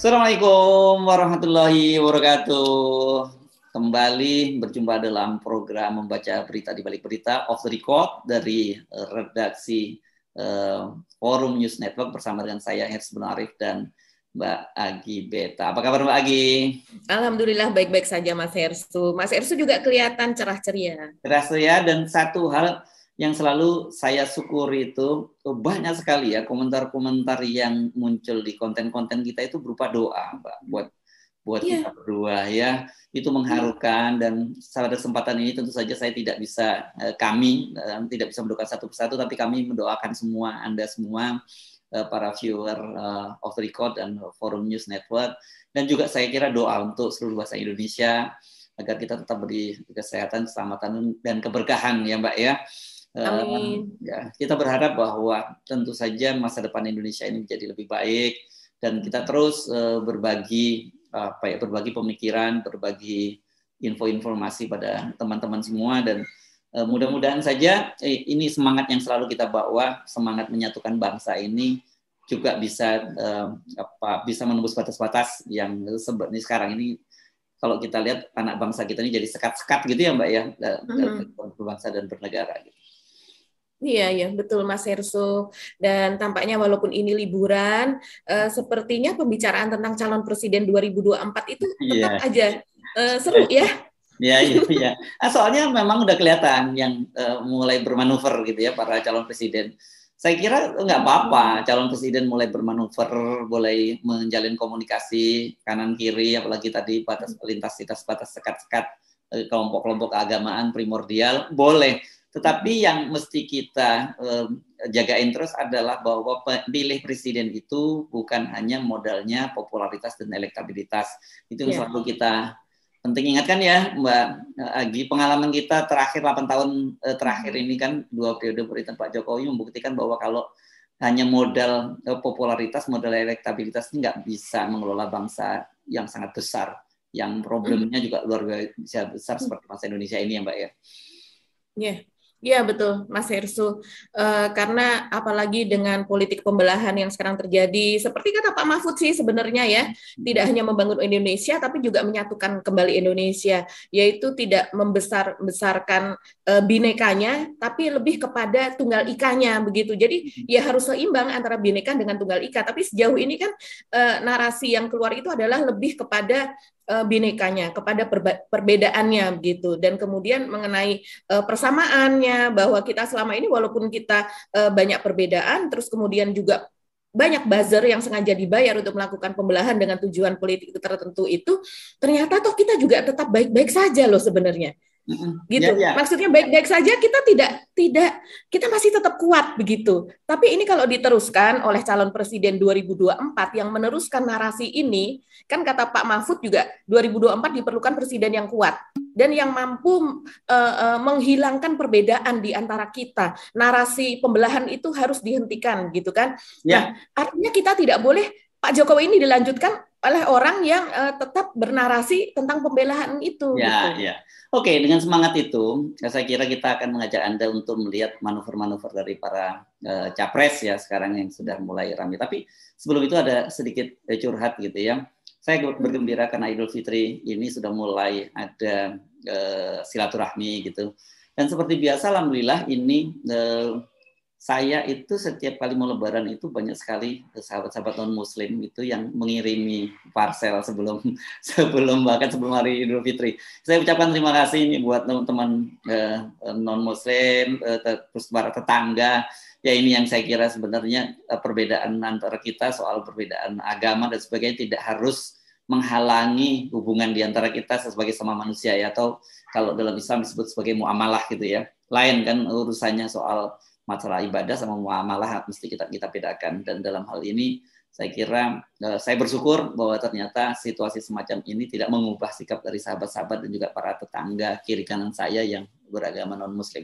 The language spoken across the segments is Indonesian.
Assalamualaikum warahmatullahi wabarakatuh. Kembali berjumpa dalam program membaca berita di balik berita off the record dari redaksi uh, Forum News Network bersama dengan saya Hers Arif dan Mbak Agi Beta. Apa kabar Mbak Agi? Alhamdulillah baik-baik saja Mas Hersu. Mas Hersu juga kelihatan cerah ceria. Cerah ceria dan satu hal yang selalu saya syukuri itu oh, banyak sekali ya komentar-komentar yang muncul di konten-konten kita itu berupa doa, Mbak, buat buat yeah. kita berdua ya. Itu iya. mengharukan yeah. dan pada kesempatan ini tentu saja saya tidak bisa eh, kami eh, tidak bisa mendoakan satu persatu tapi kami mendoakan semua Anda semua eh, para viewer of the record dan forum news network dan juga saya kira doa untuk seluruh bahasa Indonesia agar kita tetap beri kesehatan, keselamatan dan keberkahan ya Mbak ya. Amin. Eh, ya, kita berharap bahwa tentu saja masa depan Indonesia ini menjadi lebih baik dan kita terus eh, berbagi apa ya berbagi pemikiran, berbagi info informasi pada teman-teman semua dan eh, mudah-mudahan saja ini semangat yang selalu kita bawa, semangat menyatukan bangsa ini juga bisa apa bisa menembus batas-batas yang sebenarnya sekarang ini kalau kita lihat anak bangsa kita ini jadi sekat-sekat gitu ya Mbak ya, mm -hmm. berbangsa dan bernegara gitu. Iya, ya betul Mas Herso. Dan tampaknya walaupun ini liburan, eh, sepertinya pembicaraan tentang calon presiden 2024 itu iya. tetap iya. aja eh, seru ya. Ya, iya ya. Nah, soalnya memang udah kelihatan yang uh, mulai bermanuver gitu ya para calon presiden. Saya kira nggak apa-apa calon presiden mulai bermanuver, mulai menjalin komunikasi kanan kiri, apalagi tadi batas lintas lintas batas sekat-sekat eh, kelompok-kelompok keagamaan primordial boleh tetapi yang mesti kita eh, jagain terus adalah bahwa pilih presiden itu bukan hanya modalnya popularitas dan elektabilitas. Itu yeah. Iya. selalu kita penting ingatkan ya Mbak eh, Agi pengalaman kita terakhir 8 tahun eh, terakhir hmm. ini kan dua periode pemerintahan Pak Jokowi membuktikan bahwa kalau hanya modal eh, popularitas modal elektabilitas ini nggak bisa mengelola bangsa yang sangat besar yang problemnya hmm. juga luar biasa besar seperti bangsa Indonesia ini ya Mbak ya. Yeah. Iya betul Mas Hersu, uh, karena apalagi dengan politik pembelahan yang sekarang terjadi, seperti kata Pak Mahfud sih sebenarnya ya, tidak hanya membangun Indonesia tapi juga menyatukan kembali Indonesia, yaitu tidak membesar-besarkan uh, binekanya, tapi lebih kepada tunggal ikannya begitu. Jadi ya harus seimbang antara bineka dengan tunggal ika. Tapi sejauh ini kan uh, narasi yang keluar itu adalah lebih kepada binekanya, kepada perbedaannya begitu, dan kemudian mengenai persamaannya bahwa kita selama ini walaupun kita uh, banyak perbedaan terus kemudian juga banyak buzzer yang sengaja dibayar untuk melakukan pembelahan dengan tujuan politik tertentu itu ternyata toh kita juga tetap baik-baik saja loh sebenarnya gitu ya, ya. maksudnya baik-baik saja kita tidak tidak kita masih tetap kuat begitu tapi ini kalau diteruskan oleh calon presiden 2024 yang meneruskan narasi ini kan kata Pak Mahfud juga 2024 diperlukan presiden yang kuat dan yang mampu uh, uh, menghilangkan perbedaan di antara kita. Narasi pembelahan itu harus dihentikan gitu kan. Ya. Nah, artinya kita tidak boleh Pak Jokowi ini dilanjutkan oleh orang yang uh, tetap bernarasi tentang pembelahan itu. Ya, gitu. ya. Oke, dengan semangat itu, saya kira kita akan mengajak anda untuk melihat manuver-manuver dari para e, capres ya sekarang yang sudah mulai ramai. Tapi sebelum itu ada sedikit curhat gitu ya saya bergembira karena Idul Fitri ini sudah mulai ada e, silaturahmi gitu. Dan seperti biasa, alhamdulillah ini e, saya itu setiap kali mau Lebaran itu banyak sekali eh, sahabat-sahabat non Muslim itu yang mengirimi parcel sebelum sebelum bahkan sebelum hari Idul Fitri. Saya ucapkan terima kasih ini buat teman-teman e, non Muslim, e, terus para tetangga ya ini yang saya kira sebenarnya eh, perbedaan antara kita soal perbedaan agama dan sebagainya tidak harus menghalangi hubungan di antara kita sebagai sama manusia ya atau kalau dalam Islam disebut sebagai muamalah gitu ya. Lain kan urusannya soal masalah ibadah sama muamalah mesti kita kita bedakan dan dalam hal ini saya kira eh, saya bersyukur bahwa ternyata situasi semacam ini tidak mengubah sikap dari sahabat-sahabat dan juga para tetangga kiri kanan saya yang beragama non muslim.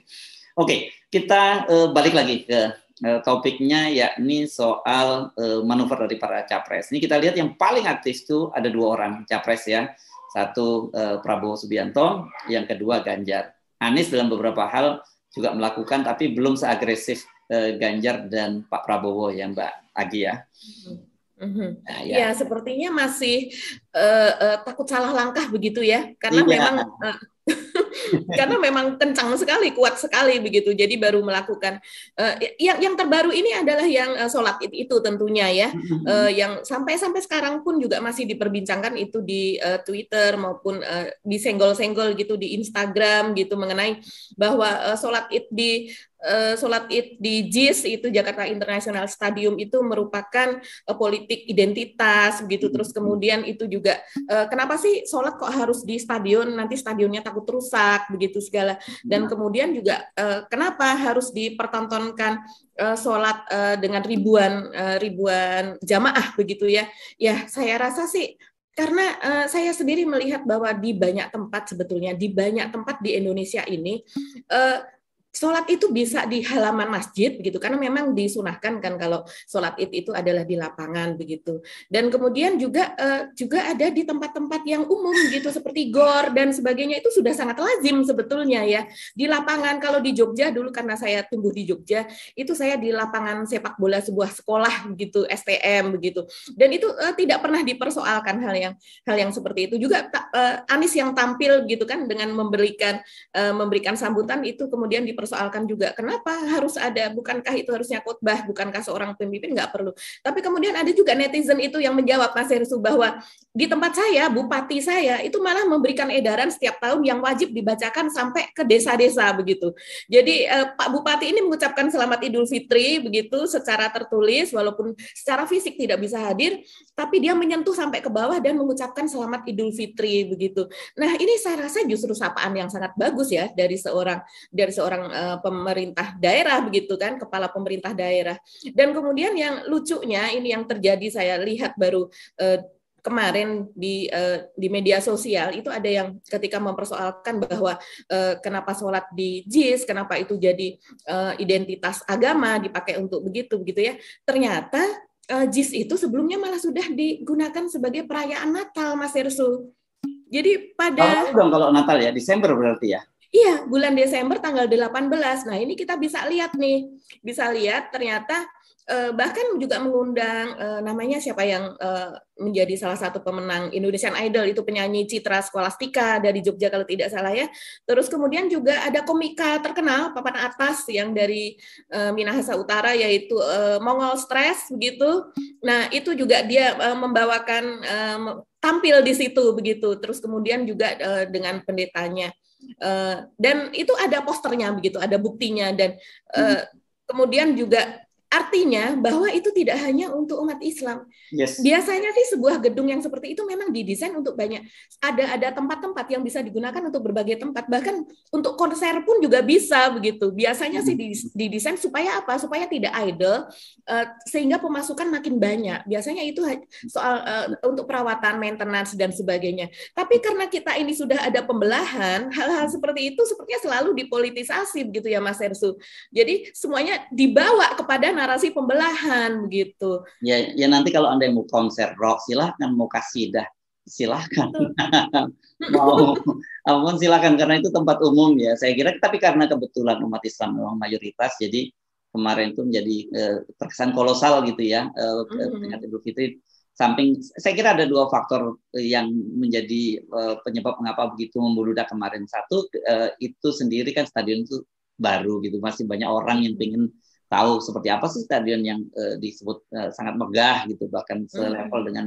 Oke, kita uh, balik lagi ke uh, topiknya yakni soal uh, manuver dari para capres. Ini kita lihat yang paling aktif itu ada dua orang capres ya. Satu uh, Prabowo Subianto, yang kedua Ganjar. Anies dalam beberapa hal juga melakukan tapi belum seagresif uh, Ganjar dan Pak Prabowo ya Mbak Agi ya. Mm-hmm. Mm-hmm. Nah, ya. ya sepertinya masih uh, uh, takut salah langkah begitu ya karena ya. memang uh, karena memang kencang sekali, kuat sekali begitu. Jadi baru melakukan uh, yang yang terbaru ini adalah yang uh, sholat itu, itu tentunya ya, uh, yang sampai sampai sekarang pun juga masih diperbincangkan itu di uh, Twitter maupun uh, disenggol-senggol gitu di Instagram gitu mengenai bahwa uh, sholat itu di Eh, sholat id di JIS itu Jakarta International Stadium itu merupakan uh, politik identitas begitu terus hmm. kemudian itu juga uh, kenapa sih sholat kok harus di stadion nanti stadionnya takut rusak begitu segala dan hmm. kemudian juga uh, kenapa harus dipertontonkan uh, sholat uh, dengan ribuan uh, ribuan jamaah begitu ya ya saya rasa sih karena uh, saya sendiri melihat bahwa di banyak tempat sebetulnya di banyak tempat di Indonesia ini uh, sholat itu bisa di halaman masjid begitu karena memang disunahkan kan kalau sholat id itu adalah di lapangan begitu dan kemudian juga uh, juga ada di tempat-tempat yang umum gitu seperti gor dan sebagainya itu sudah sangat lazim sebetulnya ya di lapangan kalau di Jogja dulu karena saya tumbuh di Jogja itu saya di lapangan sepak bola sebuah sekolah gitu STM begitu dan itu uh, tidak pernah dipersoalkan hal yang hal yang seperti itu juga uh, Anies yang tampil gitu kan dengan memberikan uh, memberikan sambutan itu kemudian diper dipersoalkan juga kenapa harus ada bukankah itu harusnya khotbah bukankah seorang pemimpin nggak perlu tapi kemudian ada juga netizen itu yang menjawab Mas Hersu bahwa di tempat saya bupati saya itu malah memberikan edaran setiap tahun yang wajib dibacakan sampai ke desa-desa begitu jadi eh, Pak Bupati ini mengucapkan selamat Idul Fitri begitu secara tertulis walaupun secara fisik tidak bisa hadir tapi dia menyentuh sampai ke bawah dan mengucapkan selamat Idul Fitri begitu nah ini saya rasa justru sapaan yang sangat bagus ya dari seorang dari seorang uh, pemerintah daerah begitu kan, kepala pemerintah daerah. Dan kemudian yang lucunya ini yang terjadi saya lihat baru uh, kemarin di uh, di media sosial itu ada yang ketika mempersoalkan bahwa uh, kenapa sholat di JIS, kenapa itu jadi uh, identitas agama dipakai untuk begitu begitu ya. Ternyata uh, JIS itu sebelumnya malah sudah digunakan sebagai perayaan Natal, Mas Ersul. Jadi pada dong kalau Natal ya, Desember berarti ya. Iya, bulan Desember tanggal 18. Nah, ini kita bisa lihat nih. Bisa lihat ternyata eh, bahkan juga mengundang eh, namanya siapa yang eh, menjadi salah satu pemenang Indonesian Idol itu penyanyi Citra Skolastika dari Jogja kalau tidak salah ya. Terus kemudian juga ada komika terkenal papan atas yang dari Minahasa Utara yaitu Mongol Stress begitu. Nah, itu juga dia membawakan tampil di situ begitu. Terus kemudian juga dengan pendetanya. Eh, dan itu ada posternya begitu, ada buktinya dan uh, kemudian juga Artinya bahwa itu tidak hanya untuk umat Islam. Yes. Biasanya sih sebuah gedung yang seperti itu memang didesain untuk banyak. Ada ada tempat-tempat yang bisa digunakan untuk berbagai tempat, bahkan untuk konser pun juga bisa begitu. Biasanya sih mm-hmm. didesain supaya apa? Supaya tidak idle, uh, sehingga pemasukan makin banyak. Biasanya itu soal uh, untuk perawatan, maintenance dan sebagainya. Tapi karena kita ini sudah ada pembelahan, hal-hal seperti itu sepertinya selalu dipolitisasi begitu ya Mas Ersu. Jadi semuanya dibawa kepada narasi pembelahan begitu. Ya, ya nanti kalau Anda mau konser rock silahkan, mau kasih dah silahkan. mau apapun silahkan karena itu tempat umum ya. Saya kira tapi karena kebetulan umat Islam memang mayoritas jadi kemarin itu menjadi eh, terkesan kolosal gitu ya eh, mm-hmm. Idul Fitri. Samping saya kira ada dua faktor yang menjadi eh, penyebab mengapa begitu membludak kemarin. Satu eh, itu sendiri kan stadion itu baru gitu masih banyak orang yang mm-hmm. pengen tahu seperti apa sih stadion yang uh, disebut uh, sangat megah gitu bahkan hmm. selevel hmm. dengan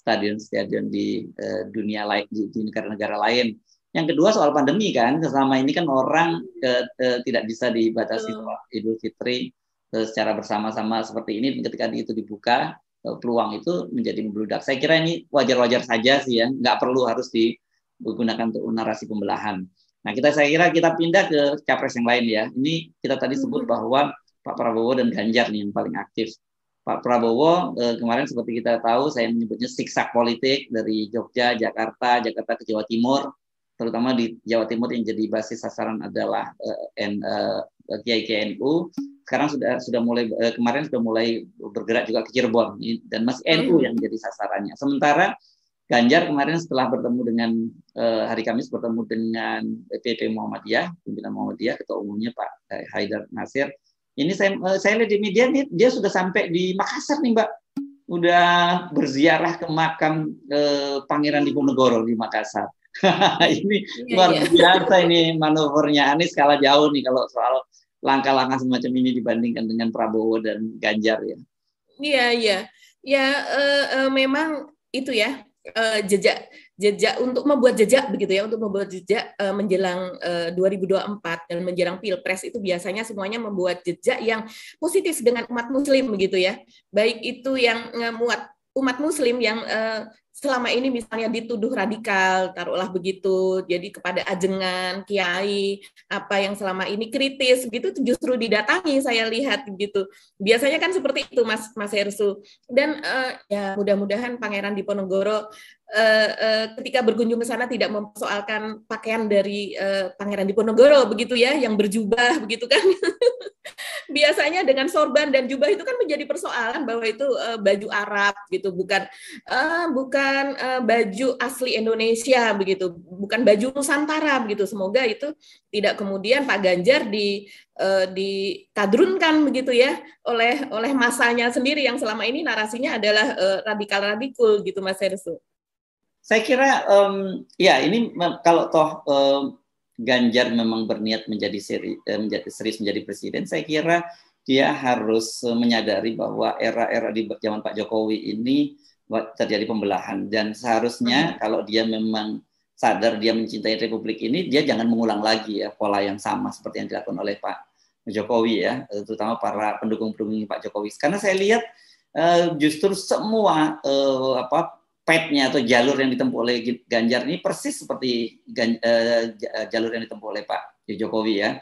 stadion-stadion di uh, dunia lain di, di negara-negara lain. Yang kedua soal pandemi kan, selama ini kan orang uh, uh, tidak bisa dibatasi hmm. Idul Fitri uh, secara bersama-sama seperti ini ketika itu dibuka uh, peluang itu menjadi membludak. Saya kira ini wajar-wajar saja sih ya, nggak perlu harus digunakan untuk narasi pembelahan. Nah kita saya kira kita pindah ke capres yang lain ya. Ini kita tadi sebut hmm. bahwa Pak Prabowo dan Ganjar nih yang paling aktif. Pak Prabowo eh, kemarin seperti kita tahu saya menyebutnya siksak politik dari Jogja, Jakarta, Jakarta ke Jawa Timur, terutama di Jawa Timur yang jadi basis sasaran adalah eh, eh, Kiai NU. Sekarang sudah sudah mulai eh, kemarin sudah mulai bergerak juga ke Cirebon dan masih NU hmm. yang jadi sasarannya. Sementara Ganjar kemarin setelah bertemu dengan eh, hari Kamis bertemu dengan PP Muhammadiyah, pimpinan Muhammadiyah, ketua umumnya Pak eh, Haidar Nasir, ini saya, eh, saya lihat di media nih, dia sudah sampai di Makassar nih, Mbak. Udah berziarah ke makam eh, Pangeran Diponegoro di Makassar. ini iya, luar iya. biasa ini manuvernya Anies kalah jauh nih kalau soal langkah-langkah semacam ini dibandingkan dengan Prabowo dan Ganjar ya. Iya, iya. Ya, uh, uh, memang itu ya uh, jejak jejak untuk membuat jejak begitu ya untuk membuat jejak uh, menjelang eh, uh, 2024 dan menjelang pilpres itu biasanya semuanya membuat jejak yang positif dengan umat muslim begitu ya baik itu yang uh, muat umat muslim yang uh, selama ini misalnya dituduh radikal, taruhlah begitu, jadi kepada ajengan, kiai, apa yang selama ini kritis, gitu justru didatangi saya lihat gitu. Biasanya kan seperti itu Mas Mas Hersu. Dan uh, ya mudah-mudahan Pangeran Diponegoro uh, uh, ketika berkunjung ke sana tidak mempersoalkan pakaian dari uh, Pangeran Diponegoro begitu ya, yang berjubah begitu kan. biasanya dengan sorban dan jubah itu kan menjadi persoalan bahwa itu uh, baju Arab gitu, bukan uh, bukan bukan uh, eh, baju asli Indonesia begitu, bukan baju Nusantara begitu. Semoga itu tidak kemudian Pak Ganjar di uh, dikadrunkan begitu ya oleh oleh masanya sendiri yang selama ini narasinya adalah uh, radikal radikul gitu Mas Hersu. Saya kira um, ya ini kalau toh um, Ganjar memang berniat menjadi seri, menjadi serius menjadi presiden, saya kira dia harus menyadari bahwa era-era di zaman Pak Jokowi ini terjadi pembelahan dan seharusnya hmm. kalau dia memang sadar dia mencintai republik ini dia jangan mengulang lagi ya pola yang sama seperti yang dilakukan oleh Pak Jokowi ya terutama para pendukung-pendukung Pak Jokowi karena saya lihat uh, justru semua uh, apa petnya atau jalur yang ditempuh oleh Ganjar ini persis seperti gan, uh, jalur yang ditempuh oleh Pak Jokowi ya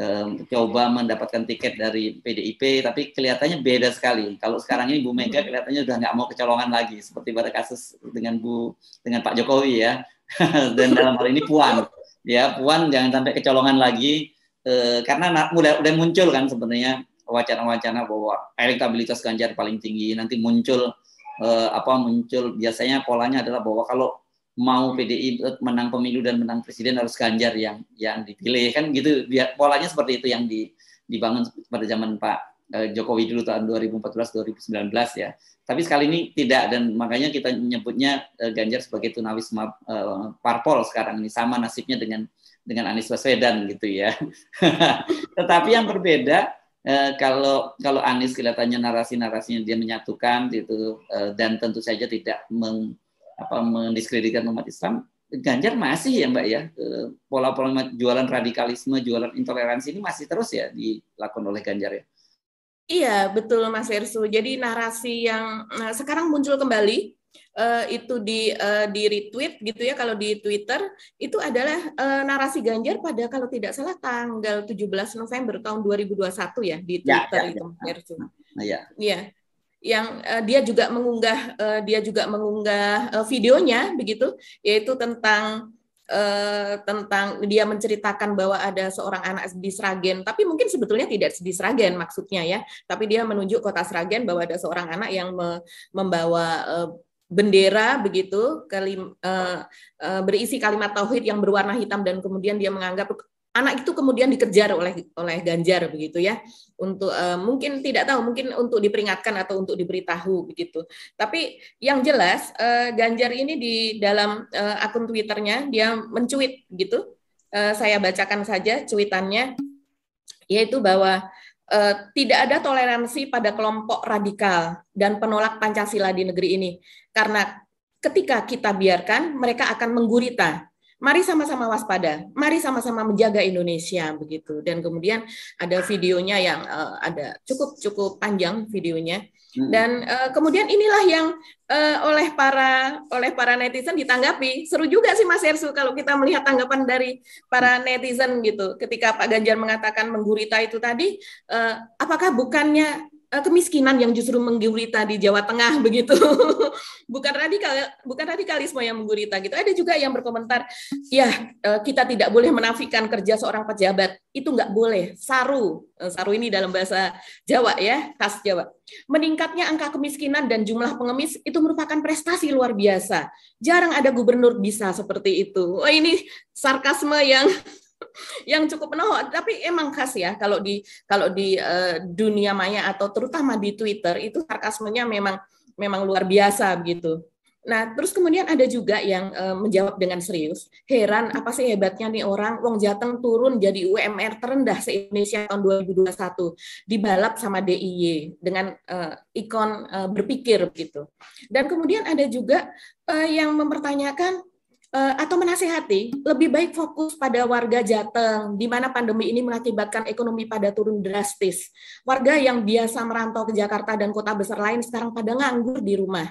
um, coba mendapatkan tiket dari PDIP, tapi kelihatannya beda sekali. Kalau sekarang ini Bu Mega kelihatannya sudah nggak mau kecolongan lagi, seperti pada kasus dengan Bu dengan Pak Jokowi ya, dan dalam hal ini Puan, ya Puan jangan sampai kecolongan lagi, eh, karena udah udah muncul kan sebenarnya wacana-wacana bahwa elektabilitas Ganjar paling tinggi, nanti muncul eh, apa muncul biasanya polanya adalah bahwa kalau mau hmm. PDI menang pemilu dan menang presiden harus Ganjar yang yang dipilih kan gitu biar polanya seperti itu yang di, dibangun pada zaman Pak eh, Jokowi dulu tahun 2014-2019 ya. Tapi sekali ini tidak dan makanya kita menyebutnya eh, Ganjar sebagai tunawisma eh, parpol sekarang ini sama nasibnya dengan dengan Anies Baswedan gitu ya. Tetapi yang berbeda kalau kalau Anies kelihatannya narasi-narasinya dia menyatukan gitu dan tentu saja tidak meng, apa mendiskreditkan umat Islam, Ganjar masih ya Mbak ya eh, pola-pola jualan radikalisme, jualan intoleransi ini masih terus ya dilakukan oleh Ganjar ya. Iya betul Mas Ersu. Jadi narasi yang nah, sekarang muncul kembali uh, itu di uh, di retweet gitu ya kalau di Twitter itu adalah uh, narasi Ganjar pada kalau tidak salah tanggal 17 November tahun 2021 ya di ya, Twitter ya, ya, itu ya. Mas Ya. Iya. Iya yang uh, dia juga mengunggah uh, dia juga mengunggah uh, videonya begitu yaitu tentang tentang dia menceritakan bahwa ada seorang anak di Sragen tapi mungkin sebetulnya tidak di Sragen maksudnya ya tapi dia menunjuk kota Sragen bahwa ada seorang anak yang me membawa bendera begitu kalim, berisi kalimat tauhid yang berwarna hitam dan kemudian dia menganggap anak itu kemudian dikejar oleh oleh Ganjar begitu ya untuk uh, mungkin tidak tahu mungkin untuk diperingatkan atau untuk diberitahu begitu tapi yang jelas uh, Ganjar ini di dalam uh, akun Twitternya dia mencuit gitu uh, saya bacakan saja cuitannya yaitu bahwa uh, tidak ada toleransi pada kelompok radikal dan penolak Pancasila di negeri ini karena ketika kita biarkan mereka akan menggurita mari sama-sama waspada, mari sama-sama menjaga Indonesia begitu. Dan kemudian ada videonya yang uh, ada cukup cukup panjang videonya. Dan uh, kemudian inilah yang uh, oleh para oleh para netizen ditanggapi. Seru juga sih Mas Ersu kalau kita melihat tanggapan dari para mm. netizen gitu. Ketika Pak Ganjar mengatakan menggurita itu tadi, uh, apakah bukannya Eh, kemiskinan yang justru menggurita di Jawa Tengah begitu. bukan radikal bukan radikalisme yang menggurita gitu. Ada juga yang berkomentar, ya eh, kita tidak boleh menafikan kerja seorang pejabat. Itu nggak boleh. Saru, eh, saru ini dalam bahasa Jawa ya, khas Jawa. Meningkatnya angka kemiskinan dan jumlah pengemis itu merupakan prestasi luar biasa. Jarang ada gubernur bisa seperti itu. Wah, ini sarkasme yang yang cukup menolak. Tapi emang khas ya kalau di kalau di uh, dunia maya atau terutama di Twitter itu sarkasmenya memang memang luar biasa begitu. Nah, terus kemudian ada juga yang e, menjawab dengan serius. Heran apa sih hebatnya nih orang wong Jateng turun jadi UMR terendah se-Indonesia tahun 2021 dibalap sama DIY dengan e, ikon e, berpikir gitu. Dan kemudian ada juga e, yang mempertanyakan Eh, atau menasehati lebih baik fokus pada warga Jateng di mana pandemi ini mengakibatkan ekonomi pada turun drastis. Warga yang biasa merantau ke Jakarta dan kota besar lain sekarang pada nganggur di rumah.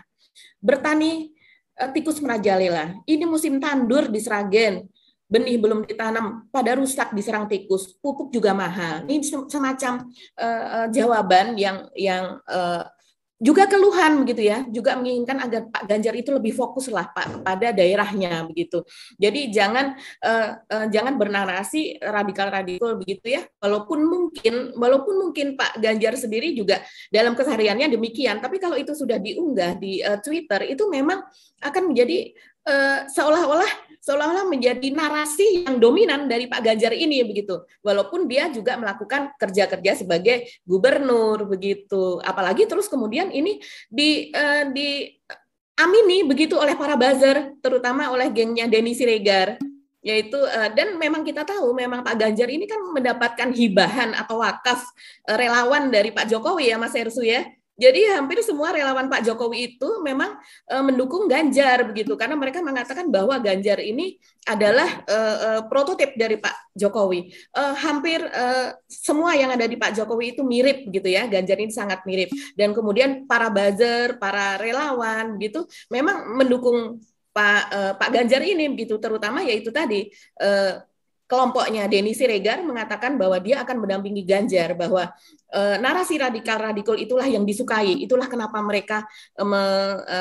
Bertani eh, tikus merajalela. Ini musim tandur di Sragen. Benih belum ditanam, pada rusak diserang tikus. Pupuk juga mahal. Ini semacam uh, jawaban yang yang uh, juga keluhan begitu ya, juga menginginkan agar Pak Ganjar itu lebih fokus lah Pak kepada daerahnya begitu. Jadi jangan eh, eh, jangan bernarasi radikal-radikal begitu ya. Walaupun mungkin walaupun mungkin Pak Ganjar sendiri juga dalam kesehariannya demikian, tapi kalau itu sudah diunggah di eh, Twitter itu memang akan menjadi Eh, seolah-olah seolah-olah menjadi narasi yang dominan dari Pak Ganjar ini begitu. Walaupun dia juga melakukan kerja-kerja sebagai gubernur begitu. Apalagi terus kemudian ini di uh, eh, di amini begitu oleh para buzzer, terutama oleh gengnya Denny Siregar yaitu uh, dan memang kita tahu memang Pak Ganjar ini kan mendapatkan hibahan atau wakaf uh, relawan dari Pak Jokowi ya Mas Ersu ya jadi hampir semua relawan Pak Jokowi itu memang e, mendukung Ganjar begitu karena mereka mengatakan bahwa Ganjar ini adalah e, e, prototip dari Pak Jokowi. E, hampir e, semua yang ada di Pak Jokowi itu mirip gitu ya. Ganjar ini sangat mirip dan kemudian para buzzer, para relawan gitu memang mendukung Pak eh, Pak Ganjar ini begitu terutama yaitu tadi eh, kelompoknya Denny Siregar mengatakan bahwa dia akan mendampingi Ganjar bahwa e, narasi radikal-radikal itulah yang disukai, itulah kenapa mereka e, me,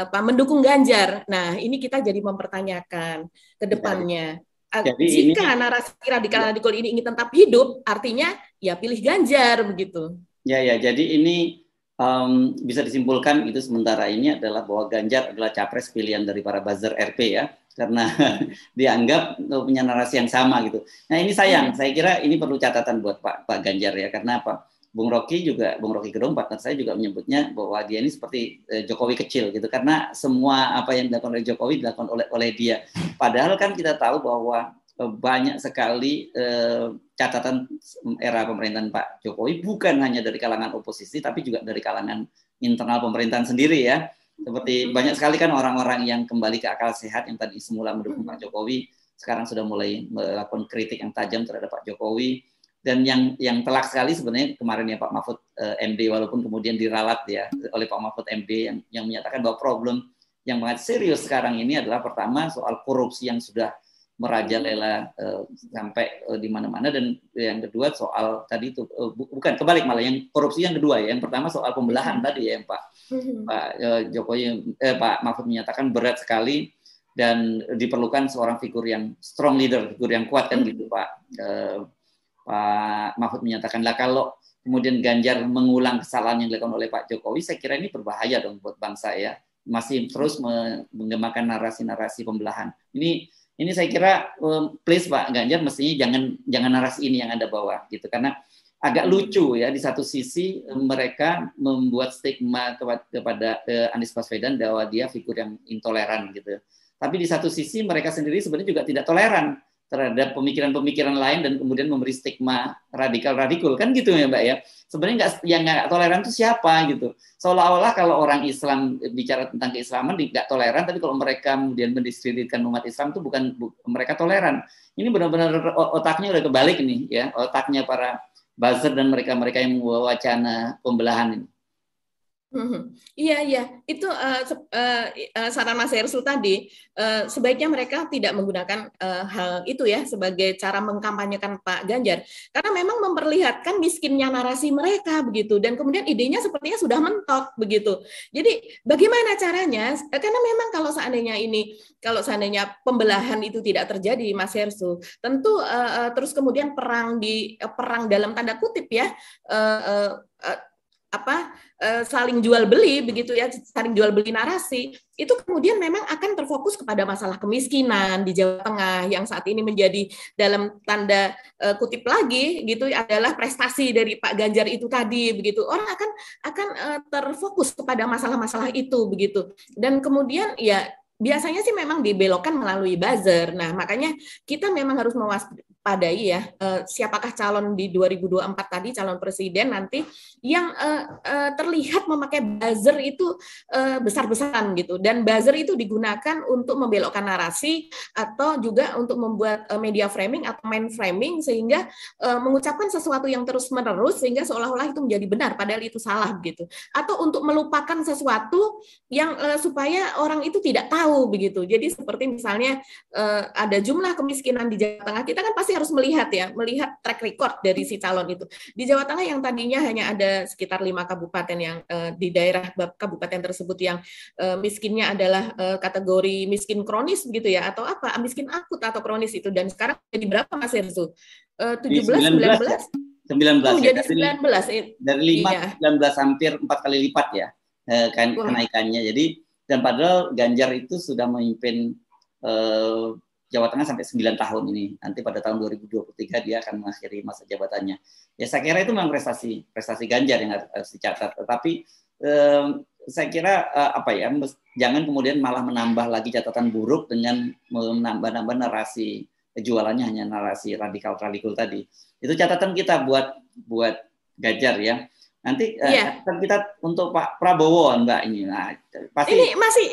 apa, mendukung Ganjar. Nah, ini kita jadi mempertanyakan ke iya. depannya. Jadi Jika ini, narasi radikal-radikal ini ingin tetap hidup, artinya ya pilih Ganjar begitu. Ya ya, jadi ini um, bisa disimpulkan itu sementara ini adalah bahwa Ganjar adalah capres pilihan dari para buzzer RP ya karena dianggap eh, punya narasi yang sama gitu. Nah ini sayang, iya. saya kira ini perlu catatan buat Pak Pak Ganjar ya karena apa? Bung Rocky juga, Bung Rocky Gerung partner saya juga menyebutnya bahwa dia ini seperti eh, Jokowi kecil gitu karena semua apa yang dilakukan oleh Jokowi dilakukan oleh oleh dia. Padahal kan kita tahu bahwa eh, banyak sekali eh, catatan era pemerintahan Pak Jokowi bukan hanya dari kalangan oposisi tapi juga dari kalangan internal pemerintahan sendiri ya seperti banyak sekali kan orang-orang yang kembali ke akal sehat yang tadi semula mendukung Pak Jokowi, sekarang sudah mulai melakukan kritik yang tajam terhadap Pak Jokowi. Dan yang yang telak sekali sebenarnya kemarin ya Pak Mahfud eh, MD walaupun kemudian diralat ya oleh Pak Mahfud MD yang yang menyatakan bahwa problem yang sangat serius sekarang ini adalah pertama soal korupsi yang sudah merajalela eh, sampai eh, di mana-mana dan yang kedua soal tadi itu eh, bukan kebalik malah yang korupsi yang kedua ya yang pertama soal pembelahan hmm. tadi ya Pak hmm. Pak Pak Jokowi eh, Pak Mahfud menyatakan berat sekali dan diperlukan seorang figur yang strong leader figur yang kuat kan hmm. gitu Pak Pak Mahfud menyatakan lah kalau kemudian Ganjar mengulang kesalahan yang dilakukan oleh Pak Jokowi saya kira ini berbahaya dong buat bangsa ya masih terus mengembangkan narasi-narasi pembelahan ini ini saya kira um, please Pak Ganjar mestinya jangan jangan narasi ini yang ada bawa gitu karena agak lucu ya di satu sisi um, mereka membuat stigma kepada, kepada eh, Anies Baswedan bahwa dia figur yang intoleran gitu. Tapi di satu sisi mereka sendiri sebenarnya juga tidak toleran terhadap pemikiran-pemikiran lain dan kemudian memberi stigma radikal-radikul kan gitu ya mbak ya sebenarnya nggak yang nggak toleran itu siapa gitu seolah-olah kalau orang Islam bicara tentang keislaman tidak toleran tapi kalau mereka kemudian mendiskreditkan umat Islam itu bukan bu, mereka toleran ini benar-benar otaknya udah kebalik nih ya otaknya para buzzer dan mereka-mereka yang membawa wacana pembelahan ini Mhm. iya iya itu uh, uh, saran Mas Hersul tadi uh, sebaiknya mereka tidak menggunakan uh, hal itu ya sebagai cara mengkampanyekan Pak Ganjar karena memang memperlihatkan miskinnya narasi mereka begitu dan kemudian idenya sepertinya sudah mentok begitu jadi bagaimana caranya karena memang kalau seandainya ini kalau seandainya pembelahan itu tidak terjadi Mas Hersul tentu uh, uh, terus kemudian perang di uh, perang dalam tanda kutip ya uh, uh apa eh, saling jual beli begitu ya saling jual beli narasi itu kemudian memang akan terfokus kepada masalah kemiskinan di Jawa Tengah yang saat ini menjadi dalam tanda eh, kutip lagi gitu adalah prestasi dari Pak Ganjar itu tadi begitu orang akan akan eh, terfokus kepada masalah-masalah itu begitu dan kemudian ya biasanya sih memang dibelokkan melalui buzzer. Nah, makanya kita memang harus padai ya eh, siapakah calon di 2024 tadi calon presiden nanti yang eh, eh, terlihat memakai buzzer itu uh, besar-besaran gitu dan buzzer itu digunakan untuk membelokkan narasi atau juga untuk membuat media framing atau main framing sehingga mengucapkan sesuatu yang terus-menerus sehingga seolah-olah itu menjadi benar padahal itu salah gitu atau untuk melupakan sesuatu yang supaya orang itu tidak tahu begitu jadi seperti misalnya ada jumlah kemiskinan di Jawa Tengah kita kan pasti pasti harus melihat ya, melihat track record dari si calon itu. Di Jawa Tengah yang tadinya hanya ada sekitar lima kabupaten yang eh, di daerah kabupaten tersebut yang eh, miskinnya adalah eh, kategori miskin kronis gitu ya, atau apa miskin akut atau kronis itu. Dan sekarang jadi berapa Mas Herzu? Eh, 17, 19, 19. 19 oh, ya. jadi 19. Dari 5 iya. 19 hampir empat kali lipat ya eh, kan kenaikannya. Jadi dan padahal Ganjar itu sudah memimpin eh, Jawa Tengah sampai 9 tahun ini. Nanti pada tahun 2023 dia akan mengakhiri masa jabatannya. Ya saya kira itu memang prestasi prestasi Ganjar yang harus eh, dicatat. Tetapi eh, saya kira eh, apa ya jangan kemudian malah menambah lagi catatan buruk dengan menambah-nambah narasi jualannya hanya narasi radikal radikal tadi. Itu catatan kita buat buat Ganjar ya. Nanti yeah. uh, iya. kita untuk Pak Prabowo Mbak ini. Nah, pasti Ini masih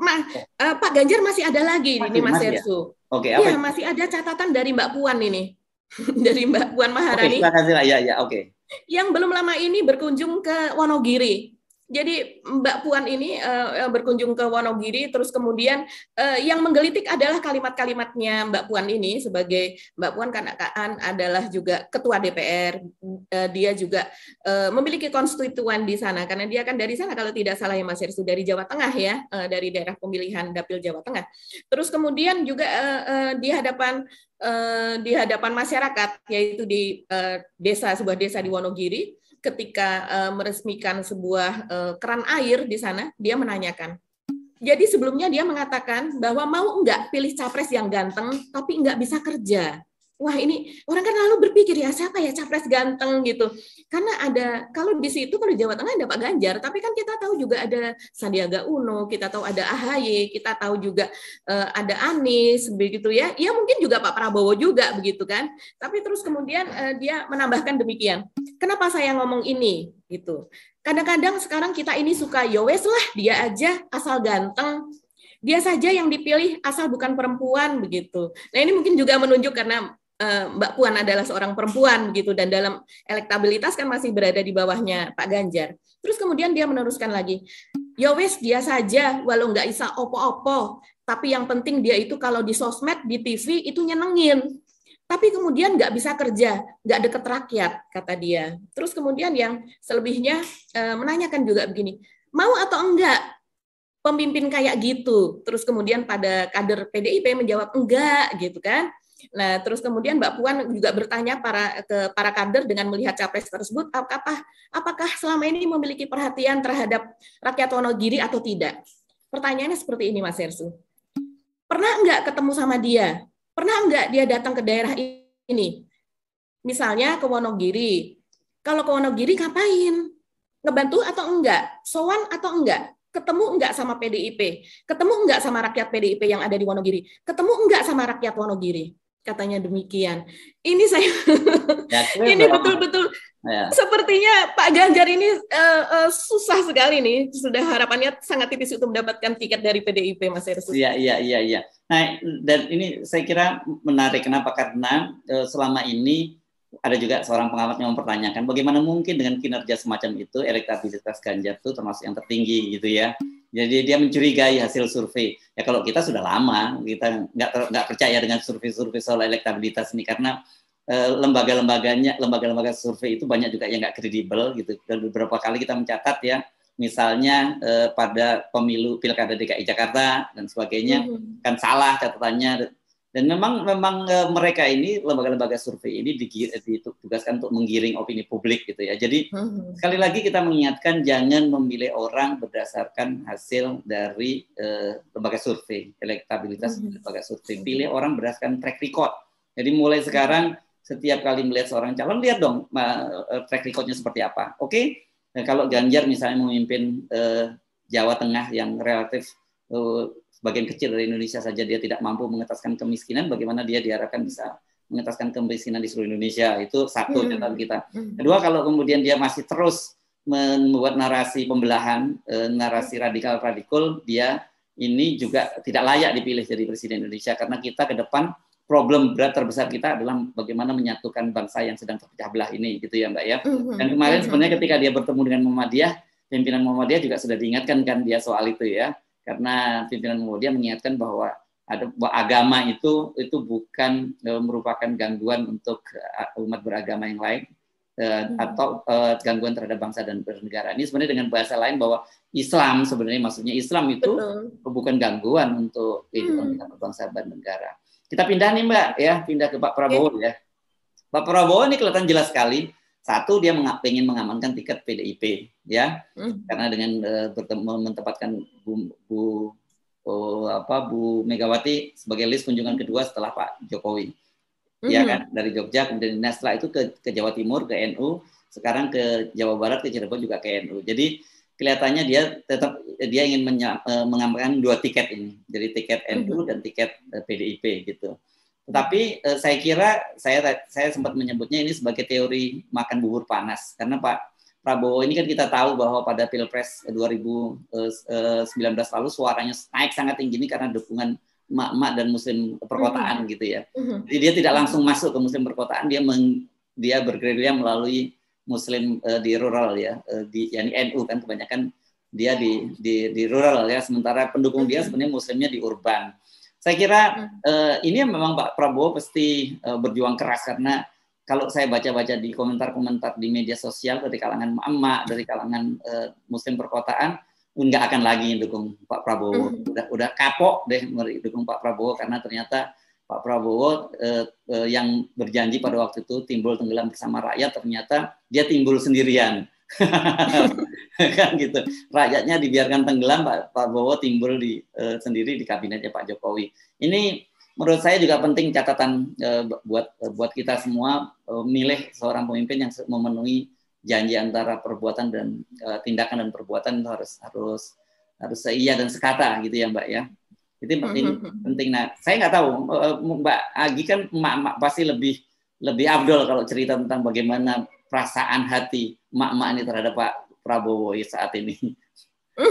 ma, uh, Pak Ganjar masih ada lagi masih, ya? iya, ini Mas Ersu. Ya? Oke, okay, Ya, masih ada catatan dari Mbak Puan ini. dari Mbak Puan Maharani. Iya, oke, okay, Ya, ya, oke. Okay. Yang belum lama ini berkunjung ke Wonogiri jadi Mbak Puan ini uh, berkunjung ke Wonogiri, terus kemudian uh, yang menggelitik adalah kalimat-kalimatnya Mbak Puan ini sebagai Mbak Puan kanak-kanak adalah juga ketua DPR, uh, eh, dia juga uh, memiliki konstituen di sana karena dia kan dari sana kalau tidak salah ya Mas Hersu dari Jawa Tengah ya, uh, dari daerah pemilihan dapil Jawa Tengah. Terus kemudian juga uh, uh, di hadapan di hadapan masyarakat yaitu di desa sebuah desa di Wonogiri ketika uh, meresmikan sebuah uh, keran air di sana, dia menanyakan. Jadi sebelumnya dia mengatakan bahwa mau enggak pilih capres yang ganteng tapi enggak bisa kerja wah ini orang kan lalu berpikir ya siapa ya capres ganteng gitu. Karena ada kalau di situ kalau di Jawa Tengah ada Pak Ganjar, tapi kan kita tahu juga ada Sandiaga Uno, kita tahu ada AHY, kita tahu juga uh, ada Anies begitu ya. Ya mungkin juga Pak Prabowo juga begitu kan. Tapi terus kemudian uh, dia menambahkan demikian. Kenapa saya ngomong ini gitu. Kadang-kadang sekarang kita ini suka yowes ya, lah dia aja asal ganteng dia saja yang dipilih asal bukan perempuan begitu. Nah ini mungkin juga menunjuk karena Eh, Mbak Puan adalah seorang perempuan gitu dan dalam elektabilitas kan masih berada di bawahnya Pak Ganjar. Terus kemudian dia meneruskan lagi, ya wes dia saja walau nggak bisa opo-opo, tapi yang penting dia itu kalau di sosmed, di TV itu nyenengin. Tapi kemudian nggak bisa kerja, nggak deket rakyat kata dia. Terus kemudian yang selebihnya eh, menanyakan juga begini, mau atau enggak pemimpin kayak gitu. Terus kemudian pada kader PDIP menjawab enggak gitu kan. Nah, terus kemudian Mbak Puan juga bertanya para ke para kader dengan melihat capres tersebut apakah apakah selama ini memiliki perhatian terhadap rakyat Wonogiri atau tidak? Pertanyaannya seperti ini Mas Hersu. Pernah enggak ketemu sama dia? Pernah enggak dia datang ke daerah ini? Misalnya ke Wonogiri. Kalau ke Wonogiri ngapain? Ngebantu atau enggak? Sowan atau enggak? ketemu enggak sama PDIP, ketemu enggak sama rakyat PDIP yang ada di Wonogiri, ketemu enggak sama rakyat Wonogiri katanya demikian. Ini saya ya, ini betul-betul ya. sepertinya Pak Ganjar ini uh, uh, susah sekali nih. Sudah harapannya sangat tipis untuk mendapatkan tiket dari PDIP Mas Ersus. Iya iya iya iya. Nah, dan ini saya kira menarik kenapa? Karena uh, selama ini ada juga seorang pengamat yang mempertanyakan bagaimana mungkin dengan kinerja semacam itu elektabilitas Ganjar itu termasuk yang tertinggi gitu ya. Jadi dia mencurigai hasil survei. Ya kalau kita sudah lama kita nggak nggak percaya dengan survei-survei soal elektabilitas ini karena eh, lembaga-lembaganya lembaga-lembaga survei itu banyak juga yang nggak kredibel gitu. Dan beberapa kali kita mencatat ya misalnya eh, pada pemilu pilkada DKI Jakarta dan sebagainya mm -hmm. kan salah catatannya dan memang memang e, mereka ini lembaga-lembaga survei ini e, ditugaskan untuk menggiring opini publik gitu ya. Jadi hmm. sekali lagi kita mengingatkan jangan memilih orang berdasarkan hasil dari uh, lembaga survei, elektabilitas hmm. lembaga survei. Pilih orang berdasarkan track record. Jadi mulai hmm. sekarang setiap kali melihat seorang calon lihat dong track recordnya seperti apa. Oke, okay? nah, kalau Ganjar misalnya memimpin uh, Jawa Tengah yang relatif Bagian kecil dari Indonesia saja dia tidak mampu mengetaskan kemiskinan, bagaimana dia diharapkan bisa mengetaskan kemiskinan di seluruh Indonesia. Itu satu hmm. catatan kita. Hmm. Kedua, kalau kemudian dia masih terus membuat narasi pembelahan, eh, narasi radikal-radikal, dia ini juga tidak layak dipilih jadi presiden Indonesia karena kita ke depan problem berat terbesar kita adalah bagaimana menyatukan bangsa yang sedang terpecah belah ini gitu ya Mbak ya. Hmm, Dan kemarin sebenarnya ketika dia bertemu dengan Muhammadiyah, pimpinan Muhammadiyah juga sudah diingatkan kan dia soal itu ya karena pimpinan dia mengingatkan bahwa ada agama itu itu bukan uh, merupakan gangguan untuk e, umat beragama yang lain uh, hmm. atau uh, gangguan terhadap bangsa dan bernegara. Ini sebenarnya dengan bahasa lain bahwa Islam sebenarnya maksudnya Islam itu Betul. bukan gangguan untuk kehidupan hmm. bangsa dan negara. Kita pindah nih Mbak ya, pindah ke Pak Prabowo ya. ya. Pak Prabowo ini kelihatan jelas sekali satu dia mengap, ingin mengamankan tiket PDIP ya. Hmm. Karena dengan uh, eh, bertemu menempatkan Bu, Bu oh, apa Bu Megawati sebagai list kunjungan kedua setelah Pak Jokowi. Ya hmm Ya kan dari Jogja kemudian nah, setelah itu ke, ke Jawa Timur ke NU sekarang ke Jawa Barat ke Cirebon juga ke NU jadi kelihatannya dia tetap dia ingin eh, mengamankan dua tiket ini jadi tiket NU hmm dan tiket PDIP eh, gitu tetapi eh, saya kira saya saya sempat menyebutnya ini sebagai teori makan bubur panas karena Pak Prabowo ini kan kita tahu bahwa pada Pilpres 2019 eh, eh, lalu suaranya naik sangat tinggi ini karena dukungan emak-emak dan muslim perkotaan mm -hmm. gitu ya. Mm-hmm. Jadi dia tidak langsung masuk ke muslim perkotaan, dia meng, dia bergerilya melalui muslim uh, di rural ya, uh, di yakni NU kan kebanyakan dia di di di rural ya, sementara pendukung mm -hmm. dia mm-hmm. sebenarnya muslimnya di urban. Saya kira uh, ini memang Pak Prabowo pasti uh, berjuang keras karena kalau saya baca-baca di komentar-komentar di media sosial dari kalangan emak, dari kalangan uh, muslim perkotaan, nggak akan lagi dukung Pak Prabowo. Hmm. Udah, udah kapok deh dukung Pak Prabowo karena ternyata Pak Prabowo uh, uh, yang berjanji pada waktu itu timbul tenggelam bersama rakyat ternyata dia timbul sendirian. kan gitu rakyatnya dibiarkan tenggelam Pak Prabowo timbul di uh, sendiri di kabinetnya Pak Jokowi ini menurut saya juga penting catatan uh, buat uh, buat kita semua uh, milih seorang pemimpin yang memenuhi janji antara perbuatan dan uh, tindakan dan perbuatan harus harus harus seia dan sekata gitu ya Mbak ya itu penting mm-hmm. penting nah saya nggak tahu Mbak Agi kan mak mak pasti lebih lebih abdol kalau cerita tentang bagaimana perasaan hati mak-mak ini terhadap Pak Prabowo ya saat ini?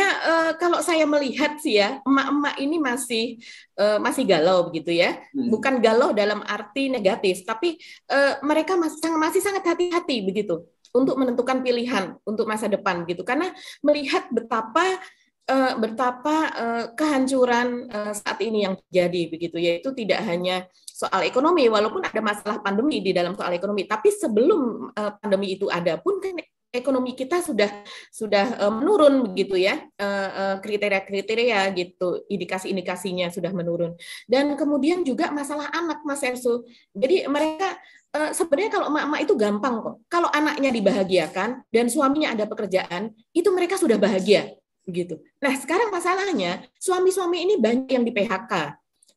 ya uh, kalau saya melihat sih ya emak-emak ini masih uh, masih galau begitu ya hmm. bukan galau dalam arti negatif tapi uh, mereka masih, masih sangat hati-hati begitu untuk menentukan pilihan untuk masa depan gitu karena melihat betapa uh, eh, betapa uh, eh, kehancuran uh, saat ini yang terjadi begitu yaitu tidak hanya soal ekonomi walaupun ada masalah pandemi di dalam soal ekonomi tapi sebelum uh, pandemi itu ada pun kan ekonomi kita sudah sudah uh, menurun begitu ya kriteria-kriteria gitu indikasi-indikasinya sudah menurun dan kemudian juga masalah anak Mas Ersu jadi mereka uh, sebenarnya kalau emak-emak itu gampang kok kalau anaknya dibahagiakan dan suaminya ada pekerjaan itu mereka sudah bahagia gitu. Nah, sekarang masalahnya suami-suami ini banyak yang di PHK.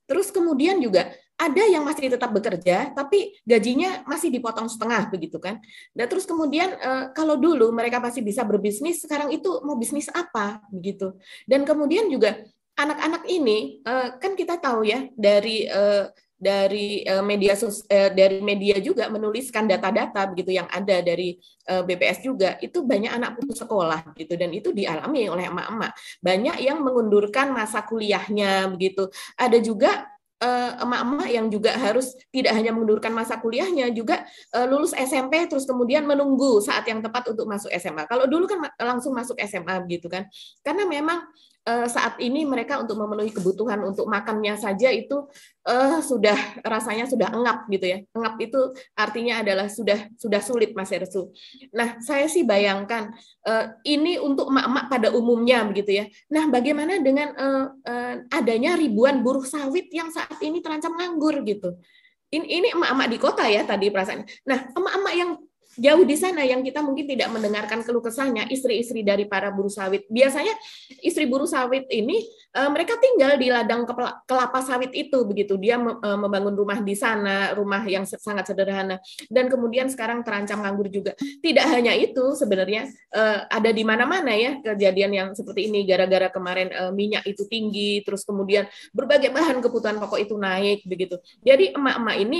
Terus kemudian juga ada yang masih tetap bekerja tapi gajinya masih dipotong setengah begitu kan. Dan nah, terus kemudian eh, kalau dulu mereka masih bisa berbisnis, sekarang itu mau bisnis apa begitu. Dan kemudian juga anak-anak ini eh, kan kita tahu ya dari eh, dari eh, media eh, dari media juga menuliskan data-data begitu yang ada dari eh, BPS juga itu banyak anak putus sekolah gitu dan itu dialami oleh emak-emak banyak yang mengundurkan masa kuliahnya begitu ada juga emak-emak yang juga harus tidak hanya mengundurkan masa kuliahnya juga lulus SMP terus kemudian menunggu saat yang tepat untuk masuk SMA. Kalau dulu kan langsung masuk SMA gitu kan. Karena memang Eh, saat ini mereka untuk memenuhi kebutuhan untuk makannya saja itu uh, sudah rasanya sudah engap gitu ya. Engap itu artinya adalah sudah sudah sulit Mas Ersu. Nah, saya sih bayangkan uh, ini untuk emak-emak pada umumnya begitu ya. Nah, bagaimana dengan uh, uh, adanya ribuan buruh sawit yang saat ini terancam nganggur gitu. Ini ini emak-emak di kota ya tadi perasaan. Nah, emak-emak yang jauh di sana yang kita mungkin tidak mendengarkan keluh kesahnya istri-istri dari para buruh sawit. Biasanya istri buruh sawit ini eh, mereka tinggal di ladang kelapa sawit itu begitu. Dia eh, membangun rumah di sana, rumah yang sangat sederhana dan kemudian sekarang terancam nganggur juga. Tidak hanya itu sebenarnya eh, ada di mana-mana ya kejadian yang seperti ini gara-gara kemarin minyak itu tinggi terus kemudian berbagai bahan kebutuhan pokok itu naik begitu. Jadi emak-emak ini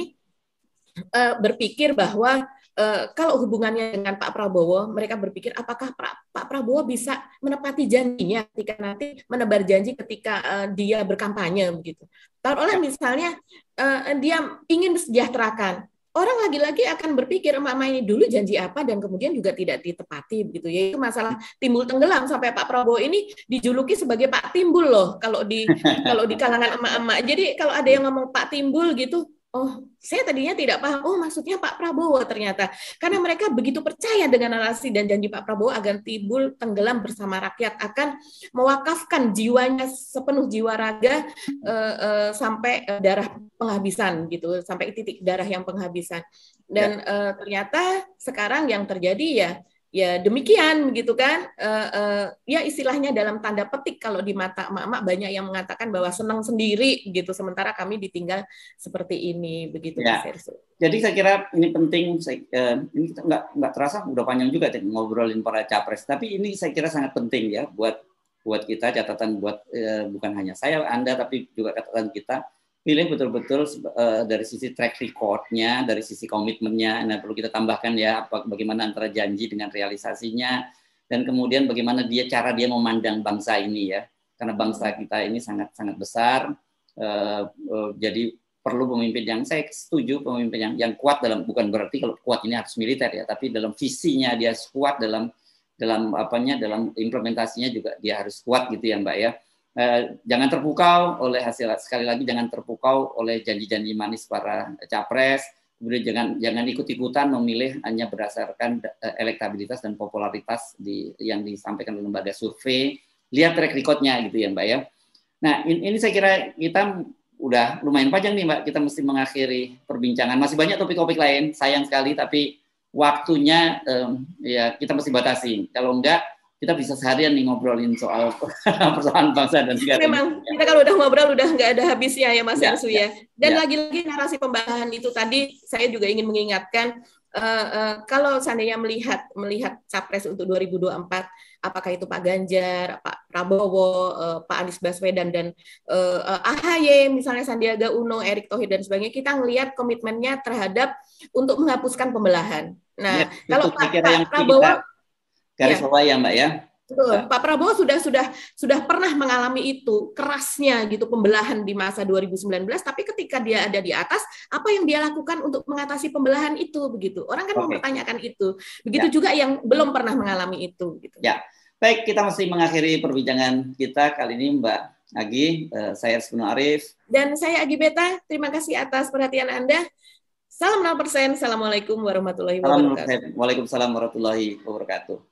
berpikir bahwa Eh, kalau hubungannya dengan Pak Prabowo, mereka berpikir apakah pra Pak Prabowo bisa menepati janjinya ketika nanti menebar janji ketika uh, dia berkampanye begitu. Taruhlah ya. misalnya uh, dia ingin sejahterakan, orang lagi-lagi akan berpikir mama ini dulu janji apa dan kemudian juga tidak ditepati begitu ya itu masalah timbul tenggelam sampai Pak Prabowo ini dijuluki sebagai Pak Timbul loh kalau di kalau di kalangan emak-emak jadi kalau ada yang ngomong Pak Timbul gitu oh saya tadinya tidak paham, oh maksudnya Pak Prabowo ternyata. Karena mereka begitu percaya dengan narasi dan janji Pak Prabowo agar timbul tenggelam bersama rakyat, akan mewakafkan jiwanya sepenuh jiwa raga uh, uh, sampai darah penghabisan gitu, sampai titik darah yang penghabisan. Dan ya. uh, ternyata sekarang yang terjadi ya ya demikian gitu kan uh, uh, ya istilahnya dalam tanda petik kalau di mata emak-emak banyak yang mengatakan bahwa senang sendiri gitu sementara kami ditinggal seperti ini begitu ya. jadi saya kira ini penting saya, uh, ini kita nggak nggak terasa udah panjang juga ngobrolin para capres tapi ini saya kira sangat penting ya buat buat kita catatan buat uh, bukan hanya saya anda tapi juga catatan kita Feeling betul-betul uh, dari sisi track recordnya, dari sisi komitmennya, nah perlu kita tambahkan ya apa, bagaimana antara janji dengan realisasinya, dan kemudian bagaimana dia cara dia memandang bangsa ini ya, karena bangsa kita ini sangat sangat besar, uh, uh, jadi perlu pemimpin yang saya setuju pemimpin yang yang kuat dalam bukan berarti kalau kuat ini harus militer ya, tapi dalam visinya dia kuat dalam dalam apanya dalam implementasinya juga dia harus kuat gitu ya mbak ya eh, jangan terpukau oleh hasil sekali lagi jangan terpukau oleh janji-janji manis para capres kemudian jangan jangan ikut-ikutan memilih hanya berdasarkan eh, elektabilitas dan popularitas di yang disampaikan oleh lembaga survei lihat track recordnya gitu ya mbak ya nah ini, ini saya kira kita udah lumayan panjang nih mbak kita mesti mengakhiri perbincangan masih banyak topik-topik lain sayang sekali tapi waktunya um, ya kita mesti batasi kalau enggak kita bisa seharian nih ngobrolin soal persoalan bangsa dan negara. Memang kita kalau udah ngobrol udah nggak ada habisnya ya Mas ya, ya. ya. Dan ya. lagi-lagi narasi pembahasan itu tadi saya juga ingin mengingatkan uh, uh, kalau seandainya melihat melihat capres untuk 2024 apakah itu Pak Ganjar, Pak Prabowo, uh, Pak Anies Baswedan dan uh, uh, AHY misalnya Sandiaga Uno, Erick Thohir dan sebagainya kita ngelihat komitmennya terhadap untuk menghapuskan pembelahan. Nah, ya, kalau Pak, Pak Prabowo kita garis ya. bawah ya Mbak ya. Betul. Ya. Pak Prabowo sudah sudah sudah pernah mengalami itu kerasnya gitu pembelahan di masa 2019 tapi ketika dia ada di atas apa yang dia lakukan untuk mengatasi pembelahan itu begitu. Orang kan okay. mempertanyakan itu. Begitu ya. juga yang belum pernah mengalami itu gitu. Ya. Baik, kita masih mengakhiri perbincangan kita kali ini Mbak Agi, eh, saya Sunu Arif. Dan saya Agi Beta, terima kasih atas perhatian Anda. Salam 0%, Assalamualaikum warahmatullahi wabarakatuh. Waalaikumsalam warahmatullahi wabarakatuh.